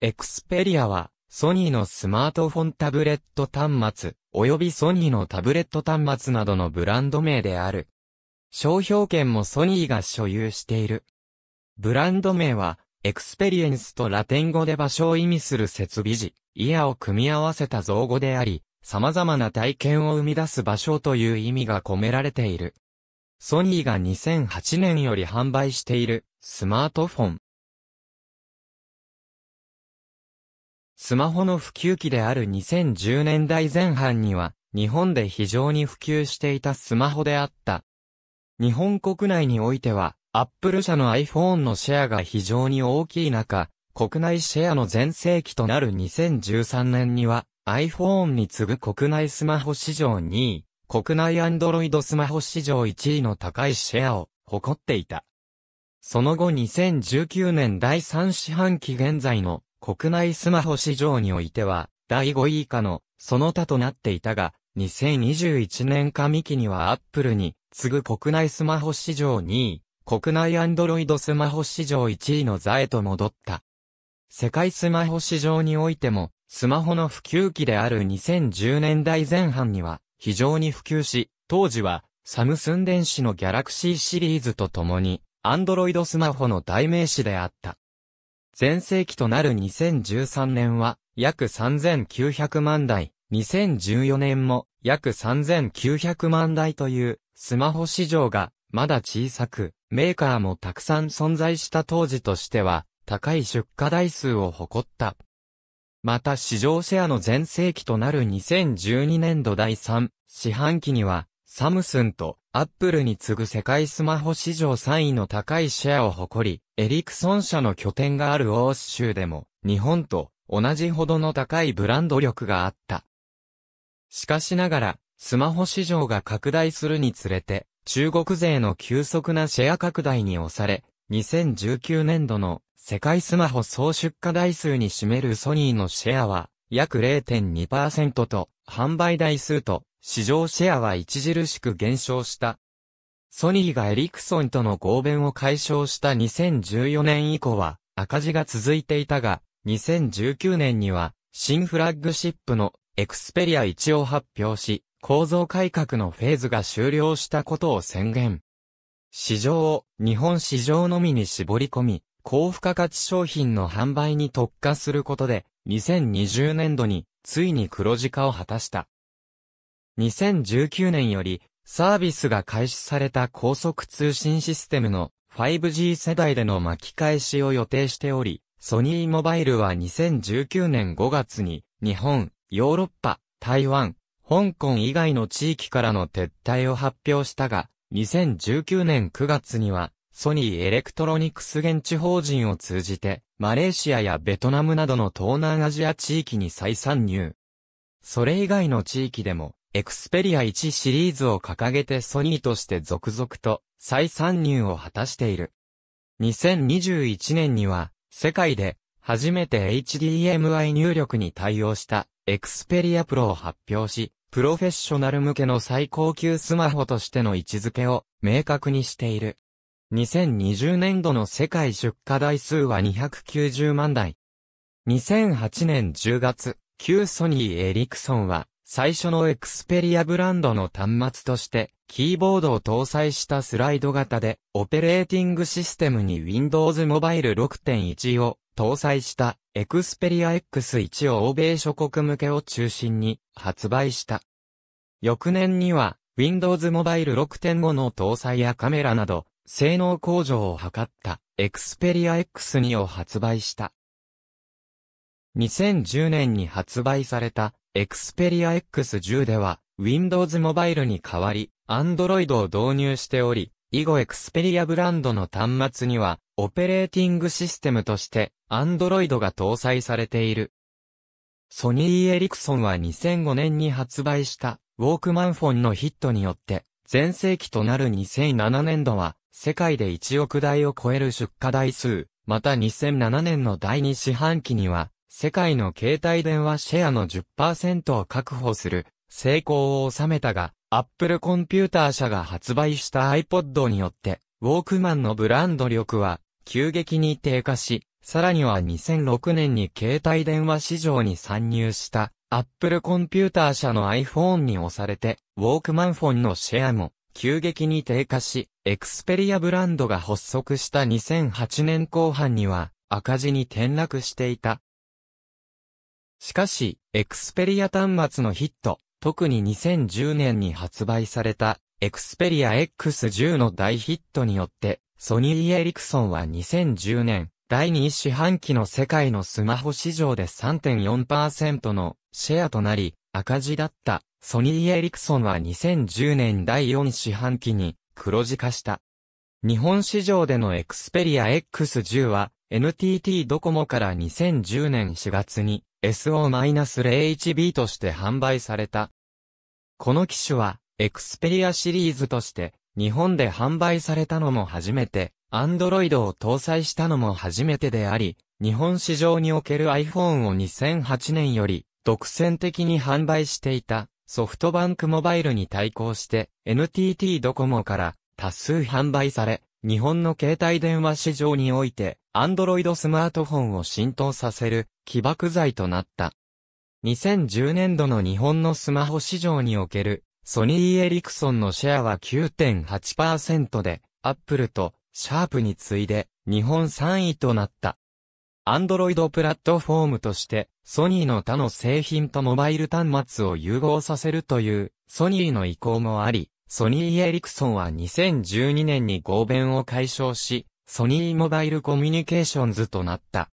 エクスペリアは、ソニーのスマートフォンタブレット端末、及びソニーのタブレット端末などのブランド名である。商標権もソニーが所有している。ブランド名は、エクスペリエンスとラテン語で場所を意味する設備時、イヤを組み合わせた造語であり、様々な体験を生み出す場所という意味が込められている。ソニーが2008年より販売しているスマートフォン、スマホの普及期である2010年代前半には、日本で非常に普及していたスマホであった。日本国内においては、アップル社の iPhone のシェアが非常に大きい中、国内シェアの全盛期となる2013年には、iPhone に次ぐ国内スマホ市場2位、国内 Android スマホ市場1位の高いシェアを誇っていた。その後2019年第3四半期現在の国内スマホ市場においては、第5位以下の、その他となっていたが、2021年上期にはアップルに、次ぐ国内スマホ市場2位、国内アンドロイドスマホ市場1位の座へと戻った。世界スマホ市場においても、スマホの普及期である2010年代前半には、非常に普及し、当時は、サムスン電子のギャラクシーシリーズとともに、アンドロイドスマホの代名詞であった。前世紀となる2013年は約3900万台、2014年も約3900万台というスマホ市場がまだ小さく、メーカーもたくさん存在した当時としては高い出荷台数を誇った。また市場シェアの全盛期となる2012年度第3四半期には、サムスンとアップルに次ぐ世界スマホ市場3位の高いシェアを誇り、エリクソン社の拠点があるオース州でも、日本と同じほどの高いブランド力があった。しかしながら、スマホ市場が拡大するにつれて、中国勢の急速なシェア拡大に押され、2019年度の世界スマホ総出荷台数に占めるソニーのシェアは約0.2%と、販売台数と市場シェアは著しく減少した。ソニーがエリクソンとの合弁を解消した2014年以降は赤字が続いていたが、2019年には新フラッグシップのエクスペリア1を発表し、構造改革のフェーズが終了したことを宣言。市場を日本市場のみに絞り込み、高付加価値商品の販売に特化することで、2020年度についに黒字化を果たした。2019年よりサービスが開始された高速通信システムの 5G 世代での巻き返しを予定しており、ソニーモバイルは2019年5月に日本、ヨーロッパ、台湾、香港以外の地域からの撤退を発表したが、2019年9月には、ソニーエレクトロニクス現地法人を通じて、マレーシアやベトナムなどの東南アジア地域に再参入。それ以外の地域でも、エクスペリア1シリーズを掲げてソニーとして続々と再参入を果たしている。2021年には、世界で初めて HDMI 入力に対応したエクスペリアプロを発表し、プロフェッショナル向けの最高級スマホとしての位置づけを明確にしている。2020年度の世界出荷台数は290万台。2008年10月、旧ソニーエリクソンは最初のエクスペリアブランドの端末として、キーボードを搭載したスライド型で、オペレーティングシステムに Windows Mobile 6.1を搭載したエクスペリア X1 を欧米諸国向けを中心に発売した。翌年には Windows Mobile 6.5の搭載やカメラなど性能向上を図ったエクスペリア X2 を発売した。2010年に発売された Xperia X10 では、Windows モバイルに代わり、Android を導入しており、以後 Xperia ブランドの端末には、オペレーティングシステムとして、Android が搭載されている。ソニー・エリクソンは2005年に発売した、ウォークマンフォンのヒットによって、全盛期となる2007年度は、世界で1億台を超える出荷台数、また2007年の第2四半期には、世界の携帯電話シェアの10%を確保する成功を収めたが、アップルコンピューター社が発売した iPod によって、ウォークマンのブランド力は急激に低下し、さらには2006年に携帯電話市場に参入したアップルコンピューター社の iPhone に押されて、ウォークマンフォンのシェアも急激に低下し、エクスペリアブランドが発足した2008年後半には赤字に転落していたしかし、エクスペリア端末のヒット、特に2010年に発売された、エクスペリア X10 の大ヒットによって、ソニー・エリクソンは2010年、第2四半期の世界のスマホ市場で3.4%のシェアとなり、赤字だったソニー・エリクソンは2010年第4四半期に黒字化した。日本市場でのエクスペリア X10 は NTT ドコモから2010年4月に SO-01B として販売された。この機種は、エクスペリアシリーズとして、日本で販売されたのも初めて、Android を搭載したのも初めてであり、日本市場における iPhone を2008年より、独占的に販売していた、ソフトバンクモバイルに対抗して、NTT ドコモから、多数販売され、日本の携帯電話市場において、アンドロイドスマートフォンを浸透させる起爆剤となった。2010年度の日本のスマホ市場におけるソニー・エリクソンのシェアは9.8%で、アップルとシャープに次いで日本3位となった。アンドロイドプラットフォームとして、ソニーの他の製品とモバイル端末を融合させるという、ソニーの意向もあり、ソニー・エリクソンは2012年に合弁を解消し、ソニーモバイルコミュニケーションズとなった。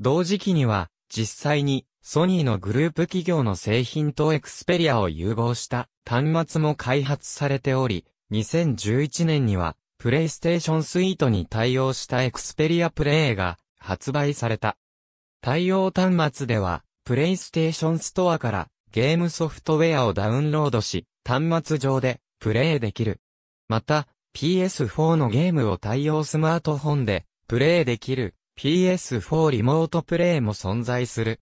同時期には、実際に、ソニーのグループ企業の製品とエクスペリアを融合した端末も開発されており、2011年には、プレイステーションスイートに対応したエクスペリアプレイが発売された。対応端末では、プレイステーションストアからゲームソフトウェアをダウンロードし、端末上でプレイできる。また、PS4 のゲームを対応スマートフォンで、プレイできる PS4 リモートプレイも存在する。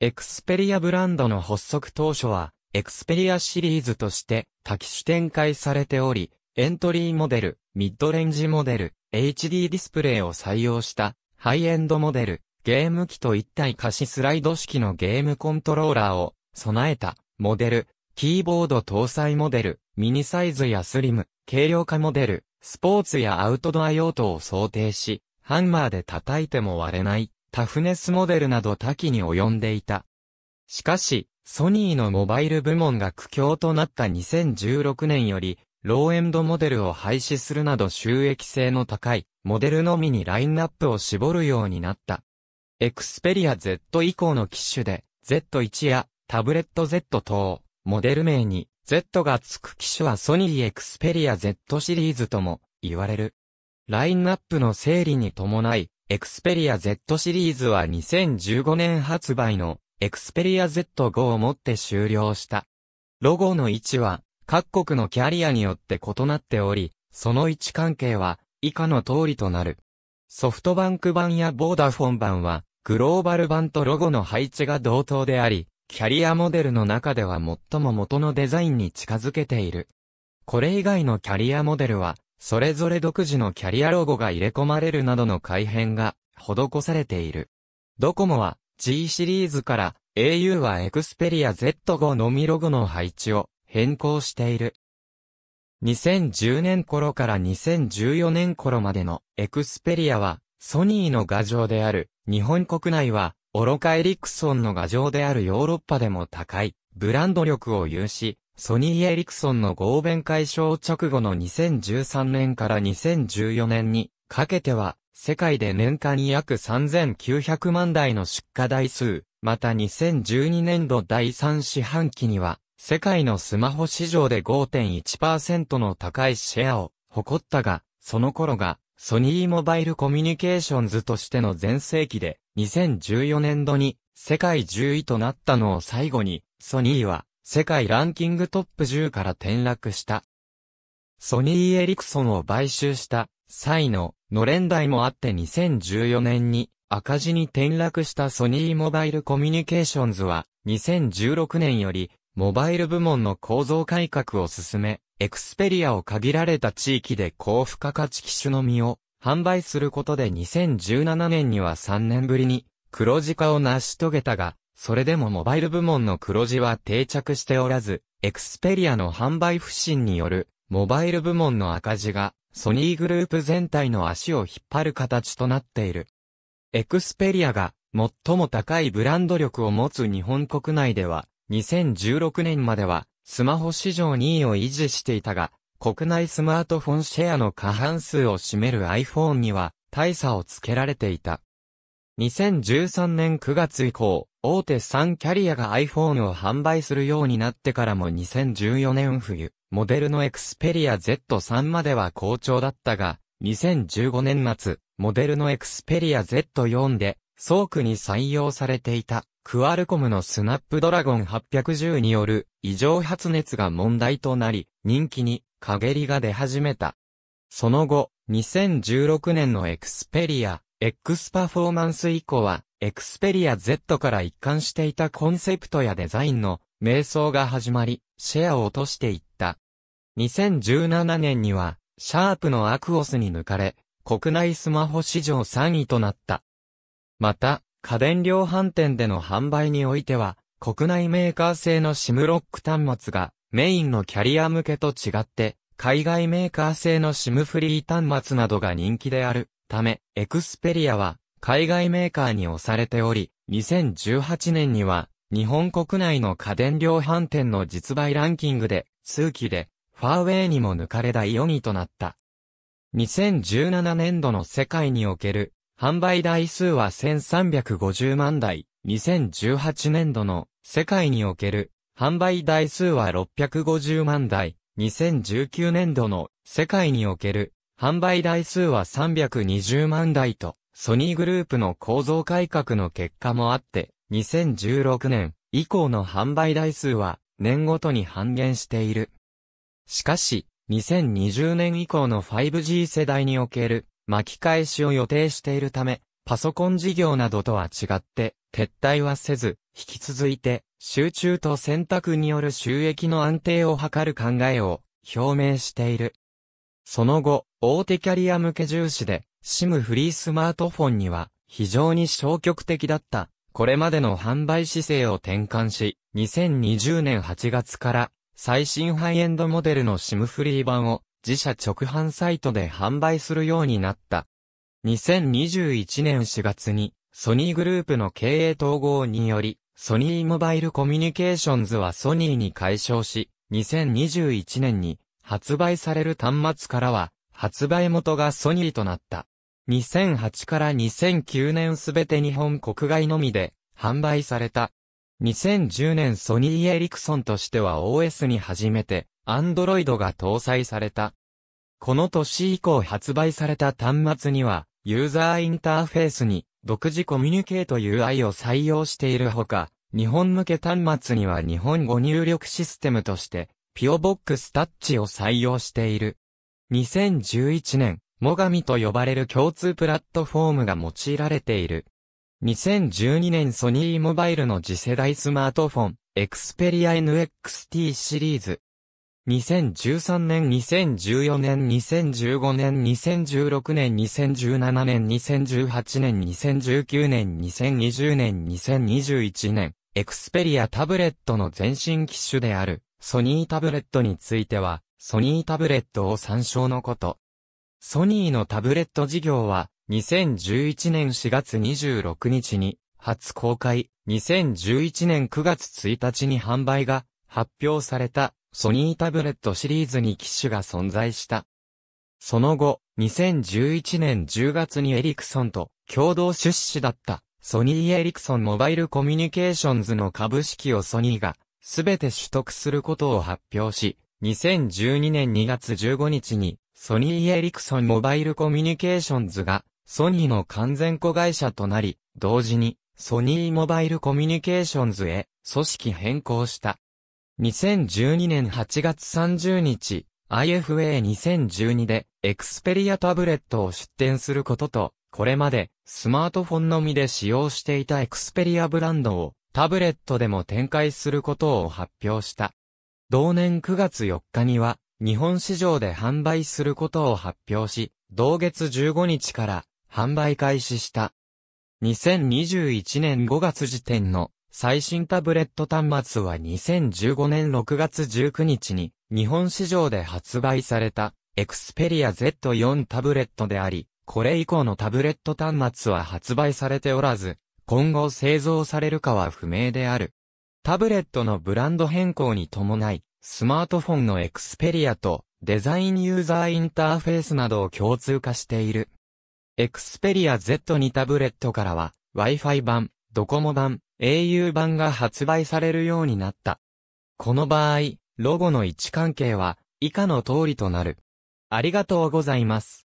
エクスペリアブランドの発足当初は、エクスペリアシリーズとして多機種展開されており、エントリーモデル、ミッドレンジモデル、HD ディスプレイを採用したハイエンドモデル、ゲーム機と一体化しスライド式のゲームコントローラーを備えたモデル、キーボード搭載モデル、ミニサイズやスリム、軽量化モデル、スポーツやアウトドア用途を想定し、ハンマーで叩いても割れない、タフネスモデルなど多岐に及んでいた。しかし、ソニーのモバイル部門が苦境となった2016年より、ローエンドモデルを廃止するなど収益性の高い、モデルのみにラインナップを絞るようになった。エクスペリア Z 以降の機種で、Z1 やタブレット Z 等、モデル名に Z が付く機種はソニーエクスペリア Z シリーズとも言われる。ラインナップの整理に伴い、エクスペリア Z シリーズは2015年発売のエクスペリア Z5 をもって終了した。ロゴの位置は各国のキャリアによって異なっており、その位置関係は以下の通りとなる。ソフトバンク版やボーダフォン版はグローバル版とロゴの配置が同等であり、キャリアモデルの中では最も元のデザインに近づけている。これ以外のキャリアモデルは、それぞれ独自のキャリアロゴが入れ込まれるなどの改変が施されている。ドコモは G シリーズから au は Xperia Z5 のみロゴの配置を変更している。2010年頃から2014年頃までの Xperia はソニーの画像である日本国内は愚かエリクソンの牙城であるヨーロッパでも高い、ブランド力を有し、ソニー・エリクソンの合弁解消直後の2013年から2014年にかけては、世界で年間に約3900万台の出荷台数、また2012年度第3四半期には、世界のスマホ市場で5.1%の高いシェアを誇ったが、その頃がソニーモバイルコミュニケーションズとしての全盛期で、2014年度に世界10位となったのを最後に、ソニーは世界ランキングトップ10から転落した。ソニーエリクソンを買収した際のの連代もあって2014年に赤字に転落したソニーモバイルコミュニケーションズは2016年よりモバイル部門の構造改革を進めエクスペリアを限られた地域で高付加価値機種のみを販売することで2017年には3年ぶりに黒字化を成し遂げたが、それでもモバイル部門の黒字は定着しておらず、エクスペリアの販売不振によるモバイル部門の赤字がソニーグループ全体の足を引っ張る形となっている。エクスペリアが最も高いブランド力を持つ日本国内では2016年まではスマホ市場2位を維持していたが、国内スマートフォンシェアの過半数を占める iPhone には大差をつけられていた。2013年9月以降、大手3キャリアが iPhone を販売するようになってからも2014年冬、モデルの Xperia Z3 までは好調だったが、2015年末、モデルの Xperia Z4 でソークに採用されていた、クアルコムのスナップドラゴン810による異常発熱が問題となり、人気に陰りが出始めた。その後、2016年のエクスペリア、X パフォーマンス以降は、エクスペリア Z から一貫していたコンセプトやデザインの瞑想が始まり、シェアを落としていった。2017年には、シャープのアクオスに抜かれ、国内スマホ市場3位となった。また、家電量販店での販売においては、国内メーカー製のシムロック端末がメインのキャリア向けと違って、海外メーカー製のシムフリー端末などが人気であるため、エクスペリアは海外メーカーに押されており、2018年には日本国内の家電量販店の実売ランキングで通期でファーウェイにも抜かれた4位となった。2017年度の世界における販売台数は1350万台、2018年度の世界における販売台数は650万台、2019年度の世界における販売台数は320万台と、ソニーグループの構造改革の結果もあって、2016年以降の販売台数は年ごとに半減している。しかし、2020年以降の 5G 世代における巻き返しを予定しているため、パソコン事業などとは違って、撤退はせず、引き続いて、集中と選択による収益の安定を図る考えを表明している。その後、大手キャリア向け重視で、SIM フリースマートフォンには非常に消極的だった、これまでの販売姿勢を転換し、2020年8月から最新ハイエンドモデルの SIM フリー版を自社直販サイトで販売するようになった。2021年4月に、ソニーグループの経営統合により、ソニーモバイルコミュニケーションズはソニーに解消し、2021年に発売される端末からは、発売元がソニーとなった。2008から2009年すべて日本国外のみで販売された2010年ソニーエリクソンとしては OS に初めて、Android が搭載された。この年以降発売された端末には、ユーザーインターフェースに、独自コミュニケート UI を採用しているほか、日本向け端末には日本語入力システムとして、ピオボックスタッチを採用している。2011年、モガミと呼ばれる共通プラットフォームが用いられている。2012年ソニーモバイルの次世代スマートフォン、Xperia NXT シリーズ。2013年、2014年、2015年、2016年、2017年、2018年、2019年、2020年、2021年、Xperia タブレットの前身機種である、ソニータブレットについては、ソニータブレットを参照のこと。ソニーのタブレット事業は、2011年4月26日に初公開、2011年9月1日に販売が発表されたソニータブレットシリーズに機種が存在した。その後、2011年10月にエリクソンと共同出資だったソニーエリクソンモバイルコミュニケーションズの株式をソニーがすべて取得することを発表し、2012年2月15日にソニーエリクソンモバイルコミュニケーションズがソニーの完全子会社となり、同時に、ソニーモバイルコミュニケーションズへ、組織変更した。2012年8月30日、IFA2012 で、エクスペリアタブレットを出展することと、これまで、スマートフォンのみで使用していたエクスペリアブランドを、タブレットでも展開することを発表した。同年9月4日には、日本市場で販売することを発表し、同月15日から販売開始した。2021年5月時点の最新タブレット端末は2015年6月19日に日本市場で発売された Xperia Z4 タブレットであり、これ以降のタブレット端末は発売されておらず、今後製造されるかは不明である。タブレットのブランド変更に伴い、スマートフォンの Xperia とデザインユーザーインターフェースなどを共通化している。Xperia Z2 タブレットからは Wi-Fi 版、ドコモ版、au 版が発売されるようになった。この場合、ロゴの位置関係は以下の通りとなる。ありがとうございます。